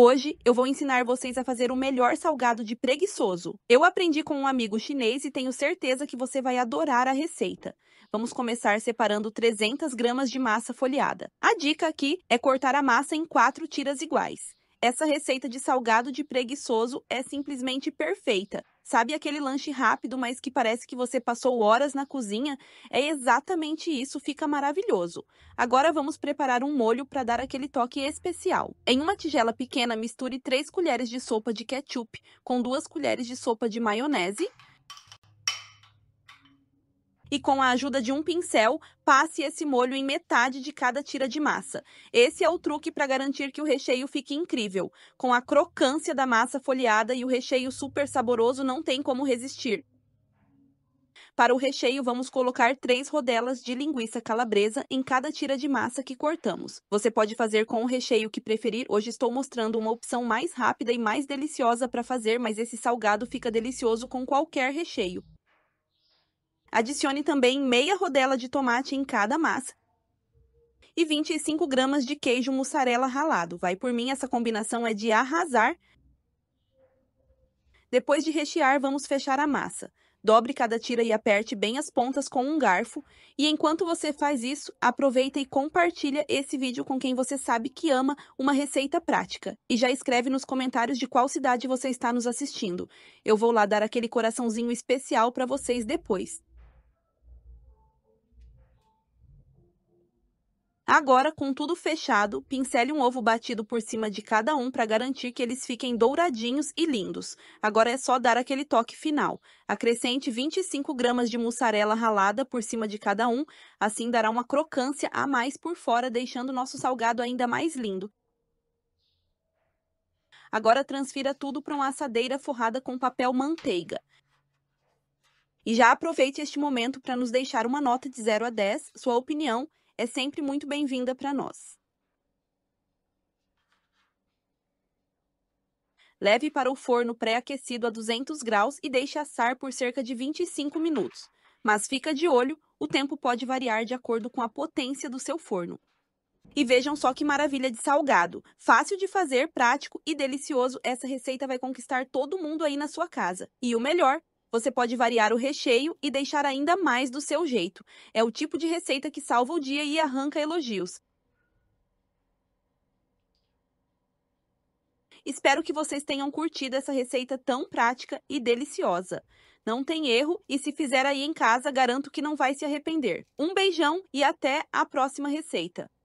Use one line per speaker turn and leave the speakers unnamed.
Hoje eu vou ensinar vocês a fazer o melhor salgado de preguiçoso. Eu aprendi com um amigo chinês e tenho certeza que você vai adorar a receita. Vamos começar separando 300 gramas de massa folheada. A dica aqui é cortar a massa em quatro tiras iguais. Essa receita de salgado de preguiçoso é simplesmente perfeita. Sabe aquele lanche rápido, mas que parece que você passou horas na cozinha? É exatamente isso, fica maravilhoso. Agora vamos preparar um molho para dar aquele toque especial. Em uma tigela pequena, misture 3 colheres de sopa de ketchup com 2 colheres de sopa de maionese, e com a ajuda de um pincel, passe esse molho em metade de cada tira de massa. Esse é o truque para garantir que o recheio fique incrível. Com a crocância da massa folheada e o recheio super saboroso, não tem como resistir. Para o recheio, vamos colocar três rodelas de linguiça calabresa em cada tira de massa que cortamos. Você pode fazer com o recheio que preferir. Hoje estou mostrando uma opção mais rápida e mais deliciosa para fazer, mas esse salgado fica delicioso com qualquer recheio. Adicione também meia rodela de tomate em cada massa e 25 gramas de queijo mussarela ralado. Vai por mim, essa combinação é de arrasar. Depois de rechear, vamos fechar a massa. Dobre cada tira e aperte bem as pontas com um garfo. E enquanto você faz isso, aproveita e compartilha esse vídeo com quem você sabe que ama uma receita prática. E já escreve nos comentários de qual cidade você está nos assistindo. Eu vou lá dar aquele coraçãozinho especial para vocês depois. Agora, com tudo fechado, pincele um ovo batido por cima de cada um para garantir que eles fiquem douradinhos e lindos. Agora é só dar aquele toque final. Acrescente 25 gramas de mussarela ralada por cima de cada um, assim dará uma crocância a mais por fora, deixando nosso salgado ainda mais lindo. Agora transfira tudo para uma assadeira forrada com papel manteiga. E já aproveite este momento para nos deixar uma nota de 0 a 10, sua opinião é sempre muito bem-vinda para nós. Leve para o forno pré-aquecido a 200 graus e deixe assar por cerca de 25 minutos. Mas fica de olho, o tempo pode variar de acordo com a potência do seu forno. E vejam só que maravilha de salgado. Fácil de fazer, prático e delicioso, essa receita vai conquistar todo mundo aí na sua casa. E o melhor, você pode variar o recheio e deixar ainda mais do seu jeito. É o tipo de receita que salva o dia e arranca elogios. Espero que vocês tenham curtido essa receita tão prática e deliciosa. Não tem erro e se fizer aí em casa, garanto que não vai se arrepender. Um beijão e até a próxima receita.